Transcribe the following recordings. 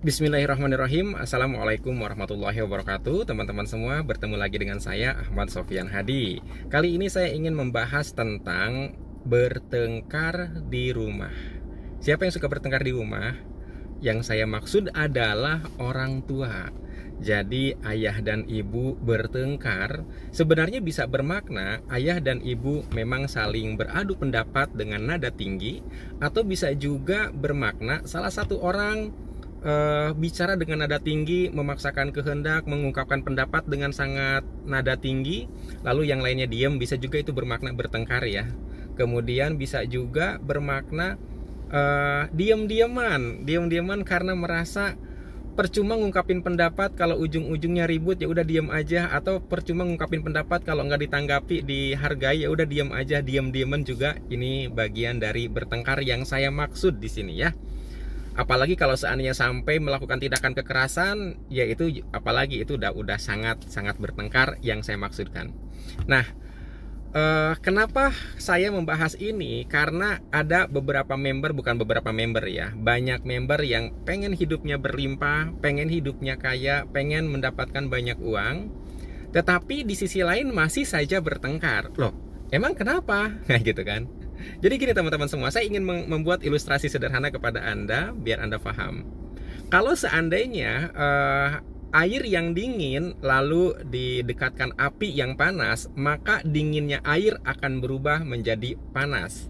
Bismillahirrahmanirrahim Assalamualaikum warahmatullahi wabarakatuh Teman-teman semua bertemu lagi dengan saya Ahmad Sofian Hadi Kali ini saya ingin membahas tentang Bertengkar di rumah Siapa yang suka bertengkar di rumah? Yang saya maksud adalah orang tua jadi ayah dan ibu bertengkar sebenarnya bisa bermakna ayah dan ibu memang saling beradu pendapat dengan nada tinggi atau bisa juga bermakna salah satu orang uh, bicara dengan nada tinggi, memaksakan kehendak, mengungkapkan pendapat dengan sangat nada tinggi, lalu yang lainnya diem bisa juga itu bermakna bertengkar ya. Kemudian bisa juga bermakna uh, eh, diam-diaman, diam-diaman karena merasa percuma ngungkapin pendapat kalau ujung-ujungnya ribut ya udah diem aja atau percuma ngungkapin pendapat kalau nggak ditanggapi dihargai ya udah diem aja diem-dieman juga ini bagian dari bertengkar yang saya maksud di sini ya apalagi kalau seandainya sampai melakukan tindakan kekerasan yaitu apalagi itu udah udah sangat sangat bertengkar yang saya maksudkan nah eh, kenapa saya membahas ini karena ada beberapa member bukan beberapa member ya banyak member yang pengen hidupnya berlimpah pengen hidupnya kaya pengen mendapatkan banyak uang tetapi di sisi lain masih saja bertengkar loh emang kenapa nah gitu kan jadi gini teman-teman semua, saya ingin membuat ilustrasi sederhana kepada Anda biar Anda paham. Kalau seandainya uh, air yang dingin lalu didekatkan api yang panas, maka dinginnya air akan berubah menjadi panas.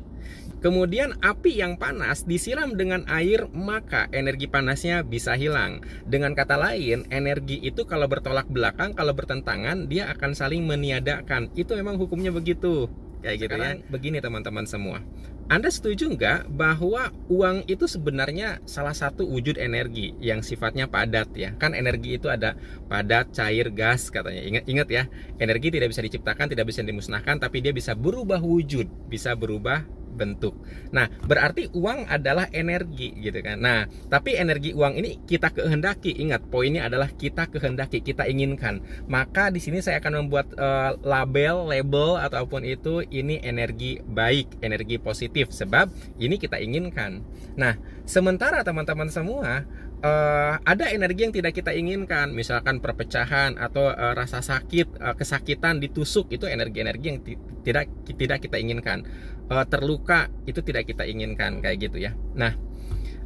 Kemudian api yang panas disiram dengan air maka energi panasnya bisa hilang. Dengan kata lain, energi itu kalau bertolak belakang, kalau bertentangan dia akan saling meniadakan. Itu memang hukumnya begitu kayak gitu kan, ya. Begini teman-teman semua. Anda setuju nggak bahwa uang itu sebenarnya salah satu wujud energi yang sifatnya padat ya? Kan energi itu ada padat, cair, gas katanya. Ingat ingat ya, energi tidak bisa diciptakan, tidak bisa dimusnahkan, tapi dia bisa berubah wujud, bisa berubah bentuk. Nah, berarti uang adalah energi gitu kan. Nah, tapi energi uang ini kita kehendaki. Ingat, poinnya adalah kita kehendaki, kita inginkan. Maka di sini saya akan membuat uh, label, label ataupun itu ini energi baik, energi positif sebab ini kita inginkan. Nah, sementara teman-teman semua Uh, ada energi yang tidak kita inginkan, misalkan perpecahan atau uh, rasa sakit, uh, kesakitan, ditusuk itu energi-energi yang tidak tidak kita inginkan uh, terluka itu tidak kita inginkan kayak gitu ya. Nah,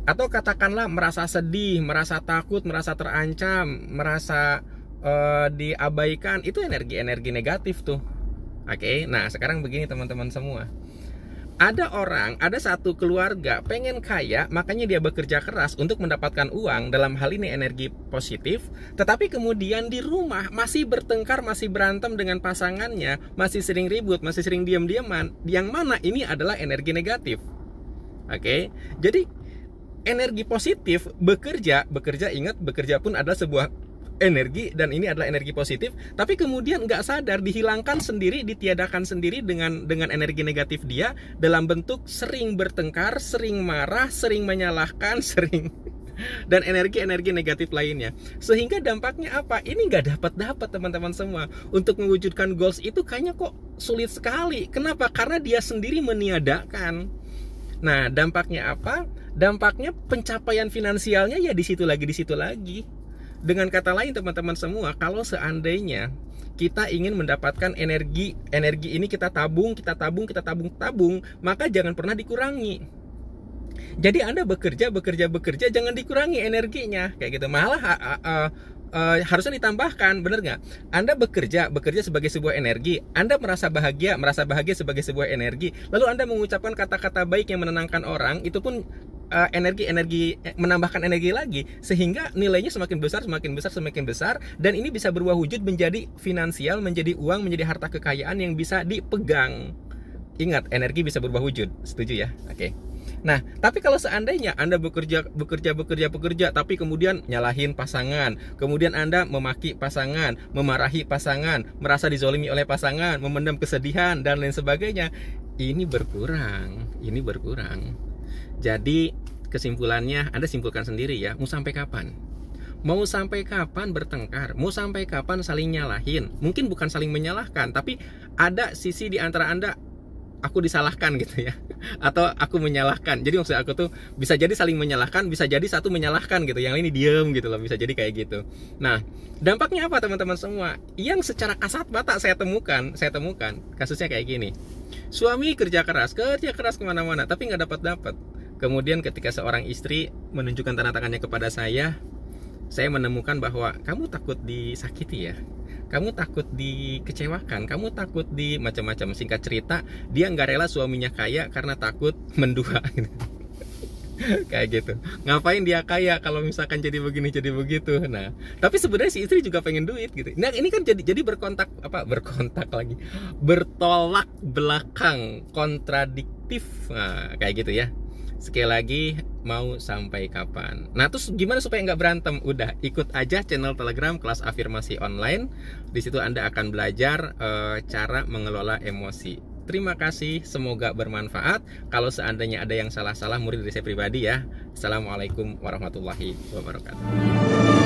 atau katakanlah merasa sedih, merasa takut, merasa terancam, merasa uh, diabaikan, itu energi-energi negatif tuh. Oke. Okay? Nah, sekarang begini teman-teman semua ada orang, ada satu keluarga pengen kaya, makanya dia bekerja keras untuk mendapatkan uang dalam hal ini energi positif, tetapi kemudian di rumah masih bertengkar, masih berantem dengan pasangannya, masih sering ribut, masih sering diam-diaman. Yang mana ini adalah energi negatif. Oke. Okay? Jadi energi positif bekerja, bekerja ingat bekerja pun adalah sebuah energi dan ini adalah energi positif tapi kemudian nggak sadar dihilangkan sendiri ditiadakan sendiri dengan dengan energi negatif dia dalam bentuk sering bertengkar sering marah sering menyalahkan sering dan energi-energi negatif lainnya sehingga dampaknya apa ini nggak dapat dapat teman-teman semua untuk mewujudkan goals itu kayaknya kok sulit sekali kenapa karena dia sendiri meniadakan nah dampaknya apa dampaknya pencapaian finansialnya ya di situ lagi di situ lagi dengan kata lain teman-teman semua, kalau seandainya kita ingin mendapatkan energi, energi ini kita tabung, kita tabung, kita tabung, tabung, maka jangan pernah dikurangi. Jadi Anda bekerja, bekerja, bekerja, jangan dikurangi energinya, kayak gitu. Malah uh, uh, Eh, harusnya ditambahkan, bener nggak? Anda bekerja, bekerja sebagai sebuah energi. Anda merasa bahagia, merasa bahagia sebagai sebuah energi. Lalu Anda mengucapkan kata-kata baik yang menenangkan orang, itu pun eh, energi-energi eh, menambahkan energi lagi sehingga nilainya semakin besar semakin besar semakin besar dan ini bisa berubah wujud menjadi finansial menjadi uang menjadi harta kekayaan yang bisa dipegang ingat energi bisa berubah wujud setuju ya oke okay. Nah, tapi kalau seandainya Anda bekerja bekerja bekerja bekerja tapi kemudian nyalahin pasangan, kemudian Anda memaki pasangan, memarahi pasangan, merasa dizolimi oleh pasangan, memendam kesedihan dan lain sebagainya, ini berkurang, ini berkurang. Jadi kesimpulannya Anda simpulkan sendiri ya, mau sampai kapan? Mau sampai kapan bertengkar? Mau sampai kapan saling nyalahin? Mungkin bukan saling menyalahkan, tapi ada sisi di antara Anda aku disalahkan gitu ya atau aku menyalahkan jadi maksud aku tuh bisa jadi saling menyalahkan bisa jadi satu menyalahkan gitu yang ini diem gitu loh bisa jadi kayak gitu nah dampaknya apa teman-teman semua yang secara kasat mata saya temukan saya temukan kasusnya kayak gini suami kerja keras kerja keras kemana-mana tapi nggak dapat dapat kemudian ketika seorang istri menunjukkan tanda tangannya kepada saya saya menemukan bahwa kamu takut disakiti ya kamu takut dikecewakan kamu takut di macam-macam singkat cerita dia nggak rela suaminya kaya karena takut mendua kayak gitu ngapain dia kaya kalau misalkan jadi begini jadi begitu nah tapi sebenarnya si istri juga pengen duit gitu nah ini kan jadi jadi berkontak apa berkontak lagi bertolak belakang kontradiktif nah, kayak gitu ya sekali lagi mau sampai kapan nah terus gimana supaya nggak berantem udah ikut aja channel telegram kelas afirmasi online di situ anda akan belajar e, cara mengelola emosi Terima kasih, semoga bermanfaat. Kalau seandainya ada yang salah-salah, murid dari saya pribadi ya. Assalamualaikum warahmatullahi wabarakatuh.